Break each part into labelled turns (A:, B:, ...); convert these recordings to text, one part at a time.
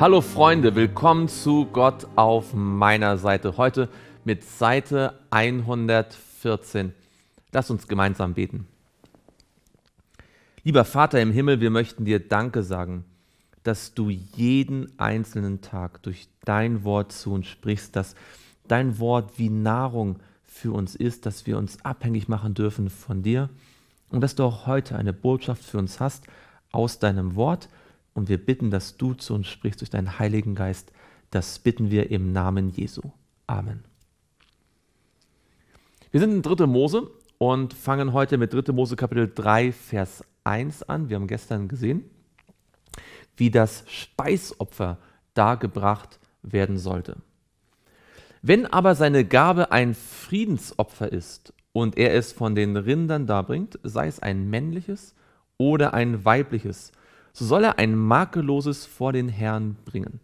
A: Hallo Freunde, willkommen zu Gott auf meiner Seite. Heute mit Seite 114. Lass uns gemeinsam beten. Lieber Vater im Himmel, wir möchten dir Danke sagen, dass du jeden einzelnen Tag durch dein Wort zu uns sprichst, dass dein Wort wie Nahrung für uns ist, dass wir uns abhängig machen dürfen von dir und dass du auch heute eine Botschaft für uns hast aus deinem Wort und wir bitten, dass du zu uns sprichst durch deinen Heiligen Geist. Das bitten wir im Namen Jesu. Amen. Wir sind in 3. Mose und fangen heute mit 3. Mose Kapitel 3, Vers 1 an. Wir haben gestern gesehen, wie das Speisopfer dargebracht werden sollte. Wenn aber seine Gabe ein Friedensopfer ist und er es von den Rindern darbringt, sei es ein männliches oder ein weibliches, so soll er ein makelloses vor den Herrn bringen.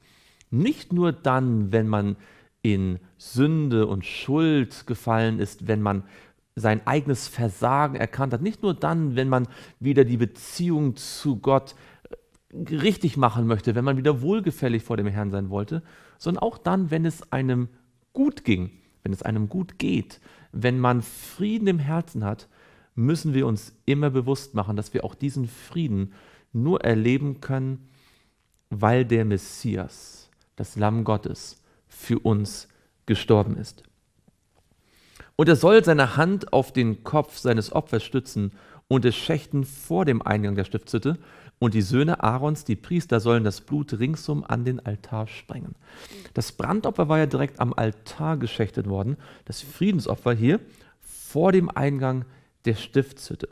A: Nicht nur dann, wenn man in Sünde und Schuld gefallen ist, wenn man sein eigenes Versagen erkannt hat, nicht nur dann, wenn man wieder die Beziehung zu Gott äh, richtig machen möchte, wenn man wieder wohlgefällig vor dem Herrn sein wollte, sondern auch dann, wenn es einem gut ging, wenn es einem gut geht, wenn man Frieden im Herzen hat, müssen wir uns immer bewusst machen, dass wir auch diesen Frieden nur erleben können, weil der Messias, das Lamm Gottes, für uns gestorben ist. Und er soll seine Hand auf den Kopf seines Opfers stützen und es schächten vor dem Eingang der Stiftshütte. Und die Söhne Aarons, die Priester, sollen das Blut ringsum an den Altar sprengen. Das Brandopfer war ja direkt am Altar geschächtet worden, das Friedensopfer hier vor dem Eingang der Stiftshütte.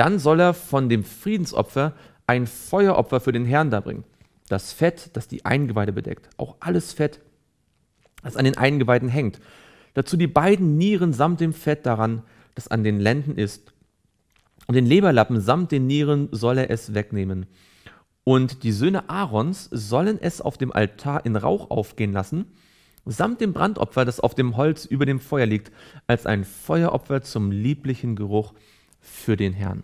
A: Dann soll er von dem Friedensopfer ein Feueropfer für den Herrn darbringen. Das Fett, das die Eingeweide bedeckt, auch alles Fett, das an den Eingeweiden hängt. Dazu die beiden Nieren samt dem Fett daran, das an den Lenden ist. Und den Leberlappen samt den Nieren soll er es wegnehmen. Und die Söhne Aarons sollen es auf dem Altar in Rauch aufgehen lassen, samt dem Brandopfer, das auf dem Holz über dem Feuer liegt, als ein Feueropfer zum lieblichen Geruch für den Herrn.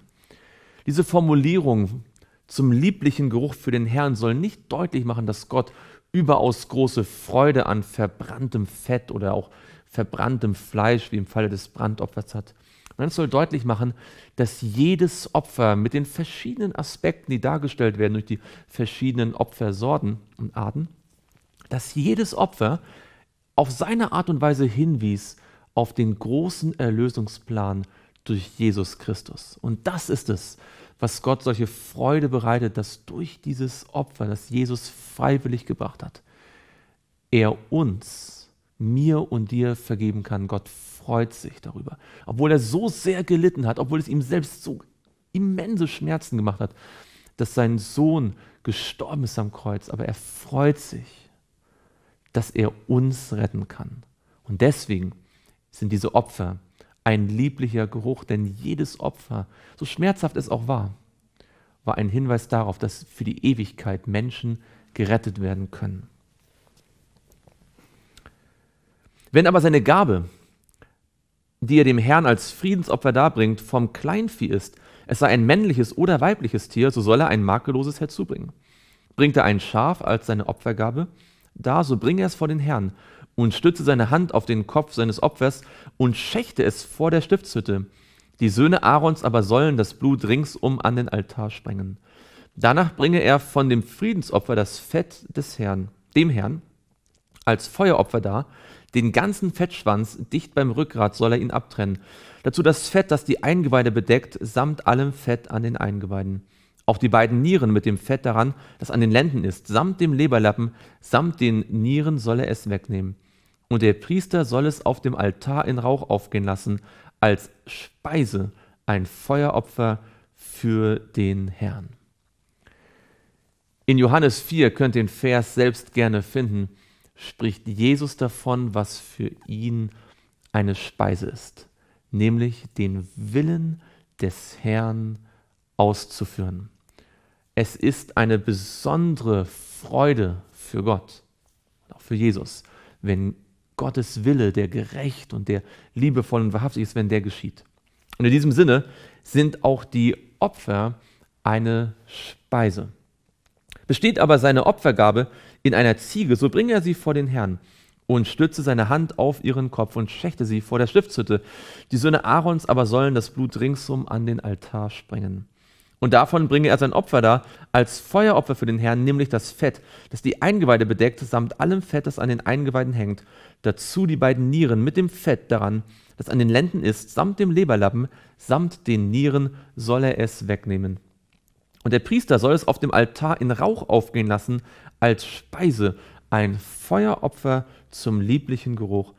A: Diese Formulierung zum lieblichen Geruch für den Herrn soll nicht deutlich machen, dass Gott überaus große Freude an verbranntem Fett oder auch verbranntem Fleisch, wie im Falle des Brandopfers hat. Nein, es soll deutlich machen, dass jedes Opfer mit den verschiedenen Aspekten, die dargestellt werden durch die verschiedenen Opfersorten und Arten, dass jedes Opfer auf seine Art und Weise hinwies auf den großen Erlösungsplan durch Jesus Christus. Und das ist es, was Gott solche Freude bereitet, dass durch dieses Opfer, das Jesus freiwillig gebracht hat, er uns, mir und dir vergeben kann. Gott freut sich darüber. Obwohl er so sehr gelitten hat, obwohl es ihm selbst so immense Schmerzen gemacht hat, dass sein Sohn gestorben ist am Kreuz, aber er freut sich, dass er uns retten kann. Und deswegen sind diese Opfer ein lieblicher Geruch, denn jedes Opfer, so schmerzhaft es auch war, war ein Hinweis darauf, dass für die Ewigkeit Menschen gerettet werden können. Wenn aber seine Gabe, die er dem Herrn als Friedensopfer darbringt, vom Kleinvieh ist, es sei ein männliches oder weibliches Tier, so soll er ein makelloses herzubringen. Bringt er ein Schaf als seine Opfergabe, da so bringe er es vor den Herrn und stützte seine Hand auf den Kopf seines Opfers und schächte es vor der Stiftshütte. Die Söhne Aarons aber sollen das Blut ringsum an den Altar sprengen. Danach bringe er von dem Friedensopfer das Fett des Herrn, dem Herrn, als Feueropfer dar. Den ganzen Fettschwanz dicht beim Rückgrat soll er ihn abtrennen. Dazu das Fett, das die Eingeweide bedeckt, samt allem Fett an den Eingeweiden. Auch die beiden Nieren mit dem Fett daran, das an den Lenden ist, samt dem Leberlappen, samt den Nieren soll er es wegnehmen und der Priester soll es auf dem Altar in Rauch aufgehen lassen, als Speise, ein Feueropfer für den Herrn. In Johannes 4 könnt ihr den Vers selbst gerne finden, spricht Jesus davon, was für ihn eine Speise ist, nämlich den Willen des Herrn auszuführen. Es ist eine besondere Freude für Gott, auch für Jesus, wenn Gottes Wille, der gerecht und der liebevoll und wahrhaftig ist, wenn der geschieht. Und in diesem Sinne sind auch die Opfer eine Speise. Besteht aber seine Opfergabe in einer Ziege, so bringe er sie vor den Herrn und stütze seine Hand auf ihren Kopf und schächte sie vor der Stiftshütte. Die Söhne Aarons aber sollen das Blut ringsum an den Altar sprengen. Und davon bringe er sein Opfer da, als Feueropfer für den Herrn, nämlich das Fett, das die Eingeweide bedeckt, samt allem Fett, das an den Eingeweiden hängt. Dazu die beiden Nieren mit dem Fett daran, das an den Lenden ist, samt dem Leberlappen, samt den Nieren soll er es wegnehmen. Und der Priester soll es auf dem Altar in Rauch aufgehen lassen, als Speise, ein Feueropfer zum lieblichen Geruch.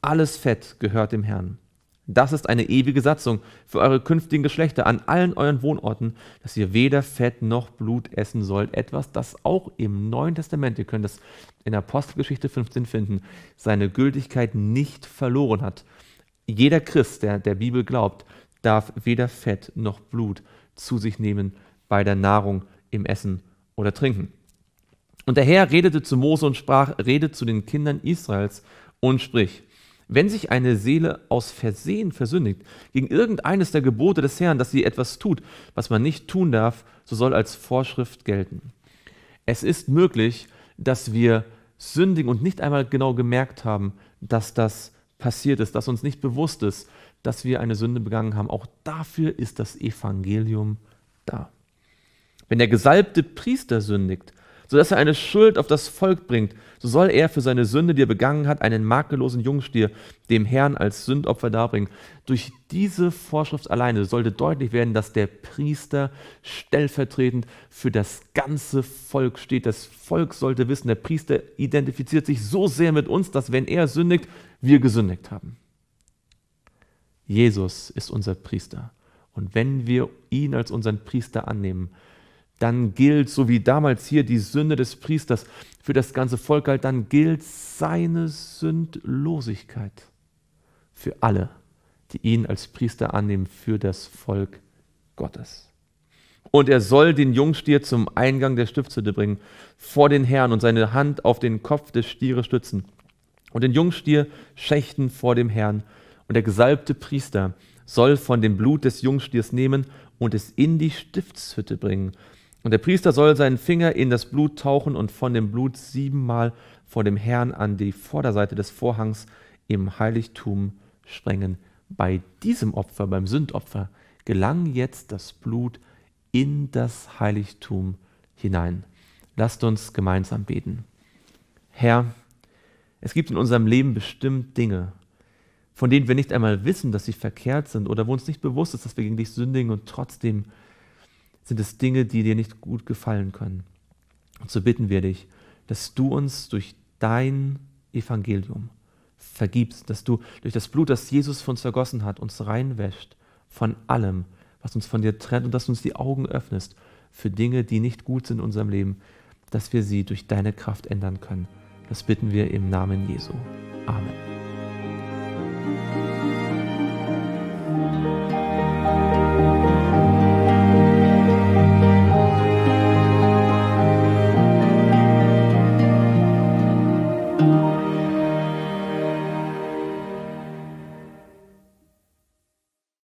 A: Alles Fett gehört dem Herrn. Das ist eine ewige Satzung für eure künftigen Geschlechter an allen euren Wohnorten, dass ihr weder Fett noch Blut essen sollt. Etwas, das auch im Neuen Testament, ihr könnt es in Apostelgeschichte 15 finden, seine Gültigkeit nicht verloren hat. Jeder Christ, der der Bibel glaubt, darf weder Fett noch Blut zu sich nehmen bei der Nahrung, im Essen oder Trinken. Und der Herr redete zu Mose und sprach, redet zu den Kindern Israels und sprich, wenn sich eine Seele aus Versehen versündigt gegen irgendeines der Gebote des Herrn, dass sie etwas tut, was man nicht tun darf, so soll als Vorschrift gelten. Es ist möglich, dass wir sündigen und nicht einmal genau gemerkt haben, dass das passiert ist, dass uns nicht bewusst ist, dass wir eine Sünde begangen haben. Auch dafür ist das Evangelium da. Wenn der gesalbte Priester sündigt, sodass er eine Schuld auf das Volk bringt, so soll er für seine Sünde, die er begangen hat, einen makellosen Jungstier dem Herrn als Sündopfer darbringen. Durch diese Vorschrift alleine sollte deutlich werden, dass der Priester stellvertretend für das ganze Volk steht. Das Volk sollte wissen, der Priester identifiziert sich so sehr mit uns, dass wenn er sündigt, wir gesündigt haben. Jesus ist unser Priester. Und wenn wir ihn als unseren Priester annehmen, dann gilt, so wie damals hier die Sünde des Priesters für das ganze Volk galt, dann gilt seine Sündlosigkeit für alle, die ihn als Priester annehmen, für das Volk Gottes. Und er soll den Jungstier zum Eingang der Stiftshütte bringen, vor den Herrn und seine Hand auf den Kopf des Stieres stützen und den Jungstier schächten vor dem Herrn. Und der gesalbte Priester soll von dem Blut des Jungstiers nehmen und es in die Stiftshütte bringen und der Priester soll seinen Finger in das Blut tauchen und von dem Blut siebenmal vor dem Herrn an die Vorderseite des Vorhangs im Heiligtum sprengen. Bei diesem Opfer, beim Sündopfer, gelang jetzt das Blut in das Heiligtum hinein. Lasst uns gemeinsam beten. Herr, es gibt in unserem Leben bestimmt Dinge, von denen wir nicht einmal wissen, dass sie verkehrt sind oder wo uns nicht bewusst ist, dass wir gegen dich sündigen und trotzdem sind es Dinge, die dir nicht gut gefallen können. Und so bitten wir dich, dass du uns durch dein Evangelium vergibst, dass du durch das Blut, das Jesus von uns vergossen hat, uns reinwäscht von allem, was uns von dir trennt und dass du uns die Augen öffnest für Dinge, die nicht gut sind in unserem Leben, dass wir sie durch deine Kraft ändern können. Das bitten wir im Namen Jesu. Amen.